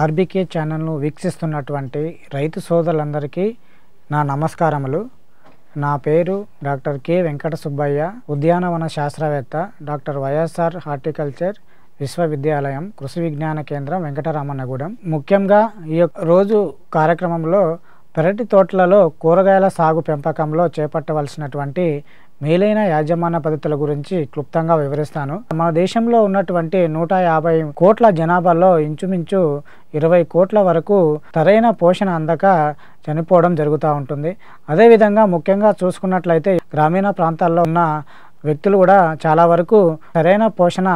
RBK ఛానల్ను వీక్షిస్తున్నటువంటి రైతు సోదరులందరికీ నా నమస్కారములు నా పేరు డాక్టర్ కె వెంకట సుబ్బయ్య ఉద్యానవన శాస్త్రవేత్త డాక్టర్ వైఎస్ఆర్ హార్టికల్చర్ విశ్వవిద్యాలయం కృషి విజ్ఞాన కేంద్రం వెంకటరామన్నగూడెం ముఖ్యంగా ఈ రోజు కార్యక్రమంలో పెరటి తోటలలో కూరగాయల సాగు పెంపకంలో చేపట్టవలసినటువంటి మేలైన యాజమాన్య పద్ధతుల గురించి క్లుప్తంగా వివరిస్తాను మన దేశంలో ఉన్నటువంటి నూట యాభై కోట్ల జనాభాలో ఇంచుమించు ఇరవై కోట్ల వరకు సరైన పోషణ అందక చనిపోవడం జరుగుతూ ఉంటుంది అదేవిధంగా ముఖ్యంగా చూసుకున్నట్లయితే గ్రామీణ ప్రాంతాల్లో ఉన్న వ్యక్తులు కూడా చాలా వరకు సరైన పోషణ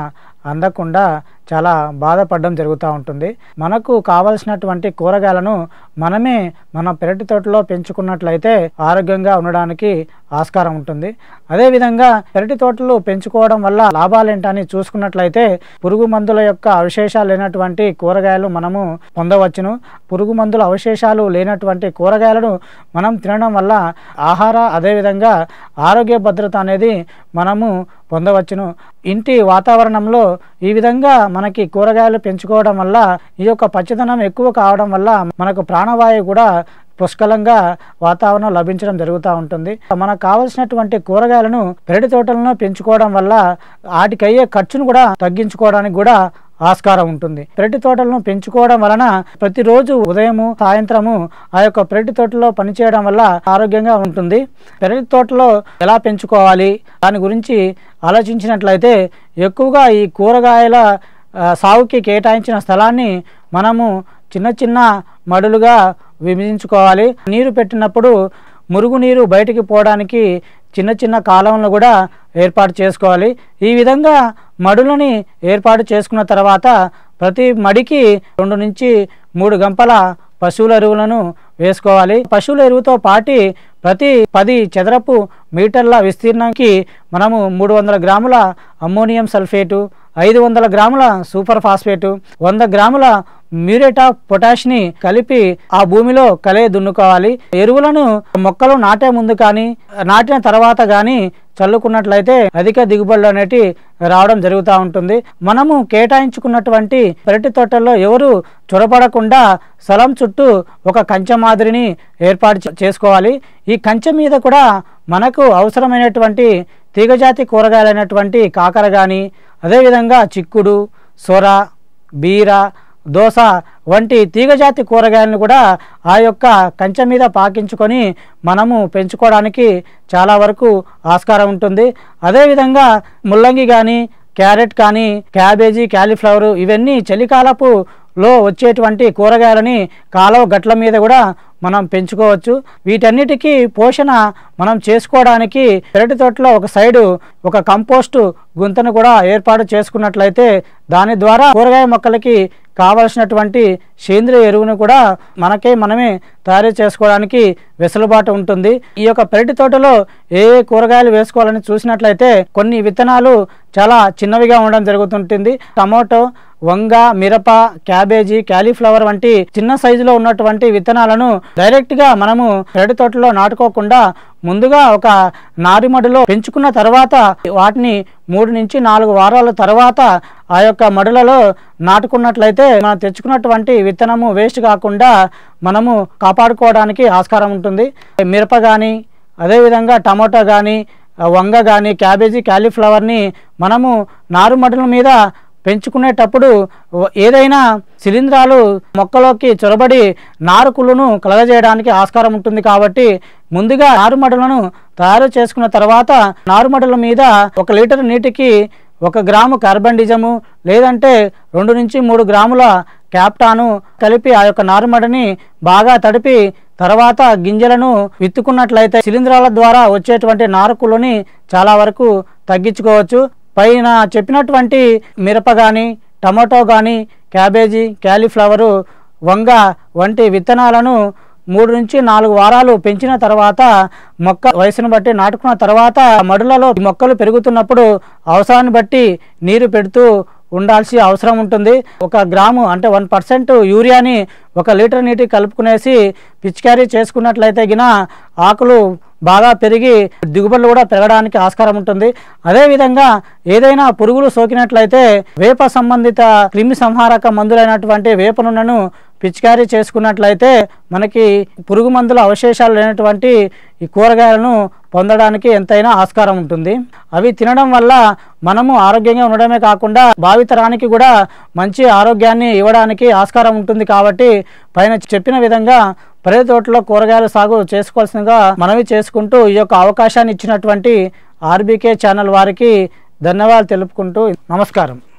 అందకుండా చాలా బాధపడడం జరుగుతూ ఉంటుంది మనకు కావలసినటువంటి కూరగాయలను మనమే మన పెరటి తోటలో పెంచుకున్నట్లయితే ఆరోగ్యంగా ఉండడానికి ఆస్కారం ఉంటుంది అదేవిధంగా పెరటి తోటలు పెంచుకోవడం వల్ల లాభాలేంటని చూసుకున్నట్లయితే పురుగు మందుల యొక్క అవశేషాలు లేనటువంటి కూరగాయలు మనము పొందవచ్చును పురుగు మందుల అవశేషాలు లేనటువంటి కూరగాయలను మనం తినడం వల్ల ఆహార అదేవిధంగా ఆరోగ్య భద్రత అనేది మనము పొందవచ్చును ఇంటి వాతావరణంలో ఈ విధంగా మనకి కూరగాయలు పెంచుకోవడం వల్ల ఈ యొక్క పచ్చదనం ఎక్కువ కావడం వల్ల మనకు ప్రాణవాయువు కూడా పుష్కలంగా వాతావరణం లభించడం జరుగుతూ ఉంటుంది మనకు కావలసినటువంటి కూరగాయలను పెరటి తోటలను పెంచుకోవడం వల్ల వాటికయ్యే ఖర్చును కూడా తగ్గించుకోవడానికి కూడా ఆస్కారం ఉంటుంది పెరటి తోటలను పెంచుకోవడం వలన ప్రతిరోజు ఉదయము సాయంత్రము ఆ యొక్క పెరటి తోటలో పనిచేయడం వల్ల ఆరోగ్యంగా ఉంటుంది పెరటి తోటలో ఎలా పెంచుకోవాలి దాని గురించి ఆలోచించినట్లయితే ఎక్కువగా ఈ కూరగాయల సాగుకి కేటాయించిన స్థలాన్ని మనము చిన్న చిన్న మడులుగా విభజించుకోవాలి నీరు పెట్టినప్పుడు మురుగునీరు బయటికి పోవడానికి చిన్న చిన్న కాలంలో కూడా ఏర్పాటు చేసుకోవాలి ఈ విధంగా మడులని ఏర్పాటు చేసుకున్న తర్వాత ప్రతి మడికి రెండు నుంచి మూడు గంపల పశువుల ఎరువులను వేసుకోవాలి పశువుల ఎరువుతో పాటి ప్రతి పది చదరపు మీటర్ల విస్తీర్ణానికి మనము మూడు వందల గ్రాముల అమ్మోనియం సల్ఫేటు ఐదు వందల గ్రాముల సూపర్ ఫాస్ఫేటు వంద గ్రాముల మ్యూరేట్ ఆఫ్ పొటాష్ని కలిపి ఆ భూమిలో కలయ దున్నుకోవాలి ఎరువులను మొక్కలు నాటే ముందు కానీ నాటిన తర్వాత కానీ చల్లుకున్నట్లయితే అధిక దిగుబడులు అనేటి రావడం జరుగుతూ ఉంటుంది మనము కేటాయించుకున్నటువంటి పెరటి తోటల్లో ఎవరు చొరపడకుండా స్థలం చుట్టూ ఒక కంచె మాదిరిని ఏర్పాటు చేసుకోవాలి ఈ కంచె మీద కూడా మనకు అవసరమైనటువంటి తీగజాతి కూరగాయలైనటువంటి కాకర కానీ అదేవిధంగా చిక్కుడు సొర బీర దోశ వంటి తీగజాతి కూరగాయలను కూడా ఆ యొక్క కంచె మీద పాకించుకొని మనము పెంచుకోవడానికి చాలా వరకు ఆస్కారం ఉంటుంది అదేవిధంగా ముల్లంగి కానీ క్యారెట్ కానీ క్యాబేజీ క్యాలీఫ్లవరు ఇవన్నీ చలికాలపు లో వచ్చేటువంటి కూరగాయలని కాలువ గట్ల మీద కూడా మనం పెంచుకోవచ్చు వీటన్నిటికీ పోషణ మనం చేసుకోవడానికి పెరటి తోటలో ఒక సైడు ఒక కంపోస్టు గుంతను కూడా ఏర్పాటు చేసుకున్నట్లయితే దాని ద్వారా కూరగాయ మొక్కలకి కావలసినటువంటి సేంద్రియ ఎరువును కూడా మనకే మనమే తయారు చేసుకోవడానికి వెసులుబాటు ఉంటుంది ఈ యొక్క పెరటి తోటలో ఏ ఏ కూరగాయలు వేసుకోవాలని చూసినట్లయితే కొన్ని విత్తనాలు చాలా చిన్నవిగా ఉండడం జరుగుతుంటుంది టమాటో వంగ మిరప క్యాబేజీ క్యాలీఫ్లవర్ వంటి చిన్న సైజులో ఉన్నటువంటి విత్తనాలను డైరెక్ట్గా మనము పెరటి తోటలో నాటుకోకుండా ముందుగా ఒక నారిమడిలో పెంచుకున్న తర్వాత వాటిని మూడు నుంచి నాలుగు వారాల తర్వాత ఆ యొక్క మడులలో నాటుకున్నట్లయితే మనం తెచ్చుకున్నటువంటి విత్తనము వేస్ట్ కాకుండా మనము కాపాడుకోవడానికి ఆస్కారం ఉంటుంది మిరప కానీ అదేవిధంగా టమాటో కానీ వంగ కానీ క్యాబేజీ క్యాలీఫ్లవర్ని మనము నారుమడుల మీద పెంచుకునేటప్పుడు ఏదైనా శిలీంధ్రాలు మొక్కలోకి చొరబడి నారుకులను కలగజేయడానికి ఆస్కారం ఉంటుంది కాబట్టి ముందుగా నారుమడలను తయారు చేసుకున్న తర్వాత నారుమడల మీద ఒక లీటర్ నీటికి ఒక గ్రాము కార్బన్ డిజము లేదంటే రెండు నుంచి మూడు గ్రాముల క్యాప్టాను కలిపి ఆ యొక్క నారుమడని బాగా తడిపి తర్వాత గింజలను విత్తుకున్నట్లయితే శిలీంధ్రాల ద్వారా వచ్చేటువంటి నారుకులని చాలా వరకు తగ్గించుకోవచ్చు పైన చెప్పినటువంటి మిరప కానీ టమాటో కానీ క్యాబేజీ క్యాలీఫ్లవరు వంగ వంటి విత్తనాలను మూడు నుంచి నాలుగు వారాలు పెంచిన తర్వాత మొక్క వయసును బట్టి నాటుకున్న తర్వాత మడులలో మొక్కలు పెరుగుతున్నప్పుడు అవసరాన్ని బట్టి నీరు పెడుతూ ఉండాల్సి అవసరం ఉంటుంది ఒక గ్రాము అంటే వన్ పర్సెంట్ యూరియాని ఒక లీటర్ నీటి కలుపుకునేసి పిచికారీ చేసుకున్నట్లయితే గిన ఆకులు బాగా పెరిగి దిగుబడులు కూడా పెరగడానికి ఆస్కారం ఉంటుంది అదేవిధంగా ఏదైనా పురుగులు సోకినట్లయితే వేప సంబంధిత క్రిమి సంహారక మందులైనటువంటి వేప నూనెను పిచికారీ చేసుకున్నట్లయితే మనకి పురుగు మందుల అవశేషాలు లేనటువంటి ఈ కూరగాయలను పొందడానికి ఎంతైనా ఆస్కారం ఉంటుంది అవి తినడం వల్ల మనము ఆరోగ్యంగా ఉండడమే కాకుండా భావితరానికి కూడా మంచి ఆరోగ్యాన్ని ఇవ్వడానికి ఆస్కారం ఉంటుంది కాబట్టి పైన చెప్పిన విధంగా ప్రతి తోటలో కూరగాయల సాగు చేసుకోవాల్సిందిగా మనవి చేసుకుంటూ ఈ యొక్క అవకాశాన్ని ఇచ్చినటువంటి ఆర్బీకే ఛానల్ వారికి ధన్యవాదాలు తెలుపుకుంటూ నమస్కారం